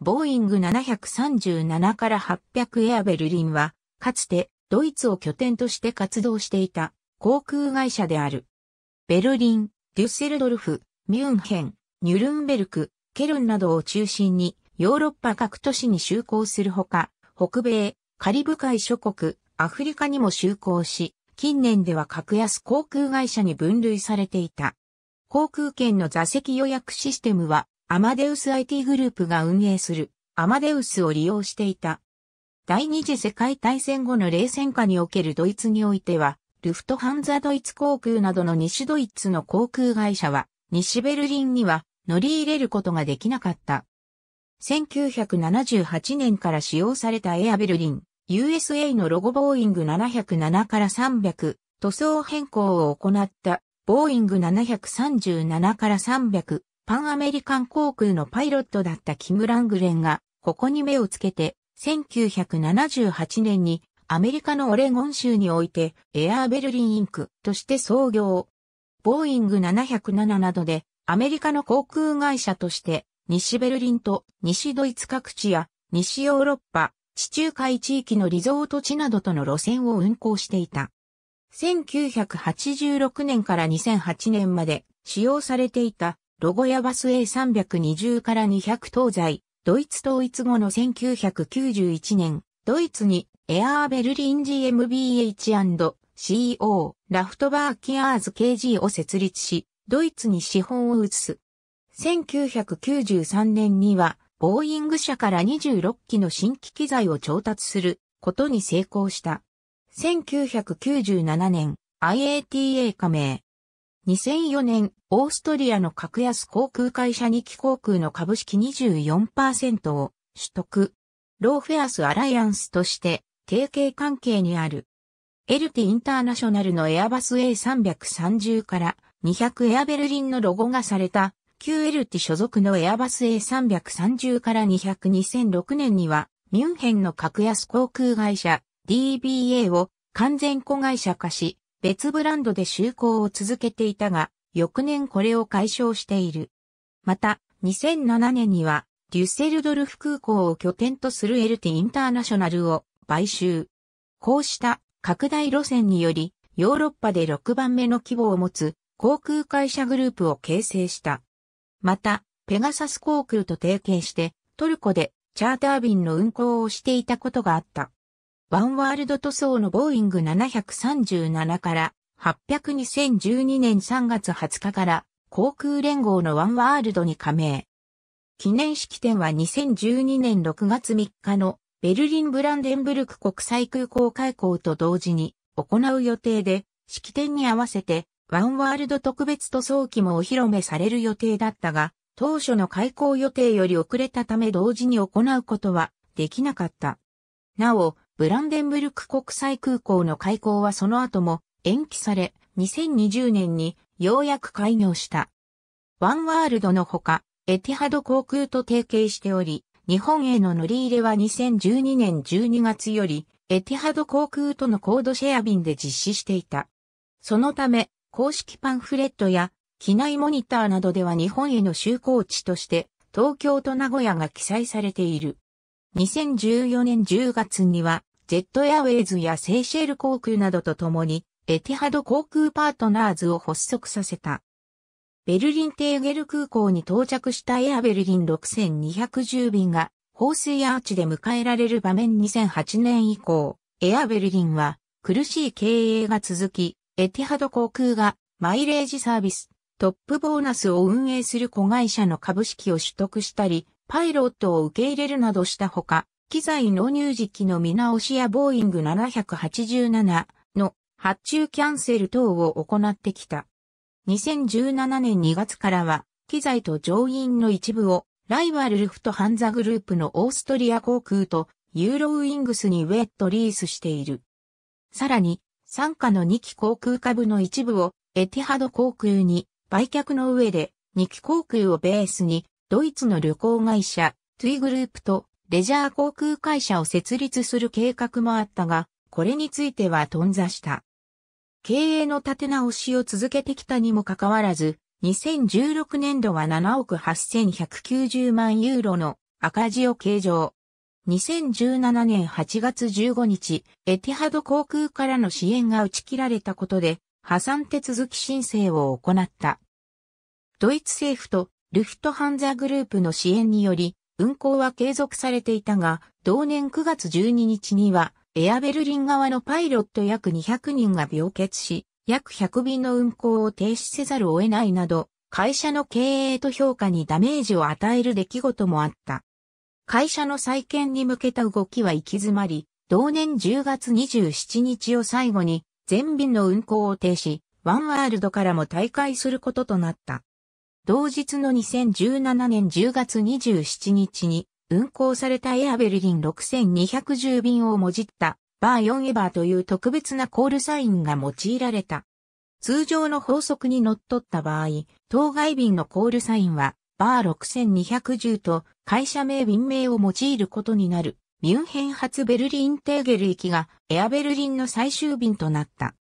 ボーイング737から800エアベルリンは、かつてドイツを拠点として活動していた航空会社である。ベルリン、デュッセルドルフ、ミュンヘン、ニュルンベルク、ケルンなどを中心にヨーロッパ各都市に就航するほか、北米、カリブ海諸国、アフリカにも就航し、近年では格安航空会社に分類されていた。航空券の座席予約システムはアマデウス IT グループが運営するアマデウスを利用していた。第二次世界大戦後の冷戦下におけるドイツにおいては、ルフトハンザドイツ航空などの西ドイツの航空会社は、西ベルリンには乗り入れることができなかった。1978年から使用されたエアベルリン、USA のロゴボーイング707から300、塗装変更を行った、ボーイング737から300、パンアメリカン航空のパイロットだったキム・ラングレンが、ここに目をつけて、1978年にアメリカのオレゴン州において、エアーベルリンインクとして創業。ボーイング707などで、アメリカの航空会社として、西ベルリンと西ドイツ各地や西ヨーロッパ、地中海地域のリゾート地などとの路線を運行していた。1986年から2008年まで使用されていたロゴヤバス A320 から200東西、ドイツ統一後の1991年、ドイツにエアーベルリン GmbH&CO ラフトバーキアーズ KG を設立し、ドイツに資本を移す。1993年には、ボーイング社から26機の新機機材を調達することに成功した。1997年、IATA 加盟、2004年、オーストリアの格安航空会社日記航空の株式24%を取得。ローフェアスアライアンスとして提携関係にある。エルティインターナショナルのエアバス A330 から200エアベルリンのロゴがされた QLT 所属のエアバス A330 から200 2006年にはミュンヘンの格安航空会社 DBA を完全子会社化し別ブランドで就航を続けていたが、翌年これを解消している。また、2007年には、デュッセルドルフ空港を拠点とするエルティインターナショナルを買収。こうした拡大路線により、ヨーロッパで6番目の規模を持つ航空会社グループを形成した。また、ペガサス航空と提携して、トルコでチャーター便の運航をしていたことがあった。ワンワールド塗装のボーイング737から8002012年3月20日から航空連合のワンワールドに加盟。記念式典は2012年6月3日のベルリンブランデンブルク国際空港開港と同時に行う予定で、式典に合わせてワンワールド特別塗装機もお披露目される予定だったが、当初の開港予定より遅れたため同時に行うことはできなかった。なお、ブランデンブルク国際空港の開港はその後も延期され、2020年にようやく開業した。ワンワールドのほか、エティハド航空と提携しており、日本への乗り入れは2012年12月より、エティハド航空とのコードシェア便で実施していた。そのため、公式パンフレットや機内モニターなどでは日本への就航地として、東京と名古屋が記載されている。2014年10月には、ジェットエアウェイズやセーシェル航空などと共に、エティハド航空パートナーズを発足させた。ベルリンテーゲル空港に到着したエアベルリン6210便が、放水アーチで迎えられる場面2008年以降、エアベルリンは苦しい経営が続き、エティハド航空がマイレージサービス、トップボーナスを運営する子会社の株式を取得したり、パイロットを受け入れるなどしたほか、機材納入時期の見直しやボーイング787の発注キャンセル等を行ってきた。2017年2月からは、機材と乗員の一部を、ライバルルフトハンザグループのオーストリア航空とユーロウィングスにウェットリースしている。さらに、傘下の2機航空株の一部をエティハド航空に売却の上で2機航空をベースにドイツの旅行会社トゥイグループとレジャー航空会社を設立する計画もあったが、これについては頓挫した。経営の立て直しを続けてきたにもかかわらず、2016年度は7億8190万ユーロの赤字を計上。2017年8月15日、エティハド航空からの支援が打ち切られたことで、破産手続き申請を行った。ドイツ政府とルフトハンザグループの支援により、運行は継続されていたが、同年9月12日には、エアベルリン側のパイロット約200人が病欠し、約100便の運行を停止せざるを得ないなど、会社の経営と評価にダメージを与える出来事もあった。会社の再建に向けた動きは行き詰まり、同年10月27日を最後に全便の運行を停止、ワンワールドからも退会することとなった。同日の2017年10月27日に運行されたエアベルリン6210便をもじったバー4エバーという特別なコールサインが用いられた。通常の法則に則っった場合、当該便のコールサインはバー6210と会社名便名を用いることになる。ミュンヘン発ベルリンテーゲル行きがエアベルリンの最終便となった。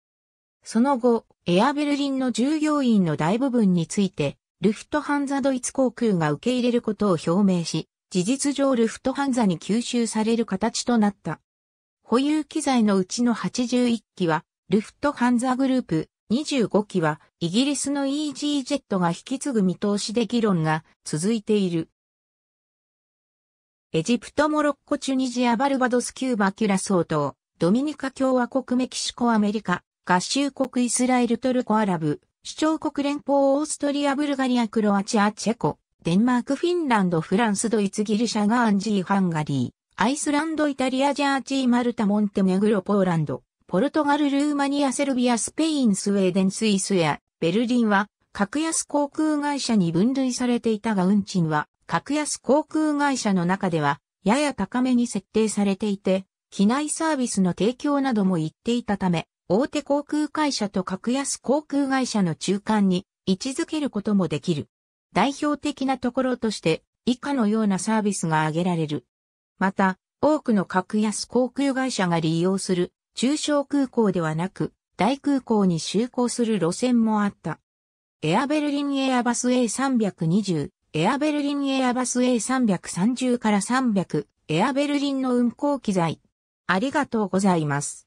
その後、エアベルリンの従業員の大部分について、ルフトハンザドイツ航空が受け入れることを表明し、事実上ルフトハンザに吸収される形となった。保有機材のうちの81機は、ルフトハンザグループ25機は、イギリスの EG ジェットが引き継ぐ見通しで議論が続いている。エジプト、モロッコ、チュニジア、バルバドス、キューバ、キュラソート、ドミニカ共和国、メキシコ、アメリカ、合衆国、イスラエル、トルコ、アラブ、主張国連邦オーストリア・ブルガリア・クロアチア・チェコ、デンマーク・フィンランド・フランス・ドイツ・ギリシャ・ガーンジー・ハンガリー、アイスランド・イタリア・ジャージー・マルタ・モンテネグロ・ポーランド、ポルトガル・ルーマニア・セルビア・スペイン・スウェーデン・スイスやベルリンは格安航空会社に分類されていたが運賃は格安航空会社の中ではやや高めに設定されていて、機内サービスの提供なども言っていたため、大手航空会社と格安航空会社の中間に位置づけることもできる。代表的なところとして以下のようなサービスが挙げられる。また、多くの格安航空会社が利用する中小空港ではなく大空港に就航する路線もあった。エアベルリンエアバス A320、エアベルリンエアバス A330 から300、エアベルリンの運行機材。ありがとうございます。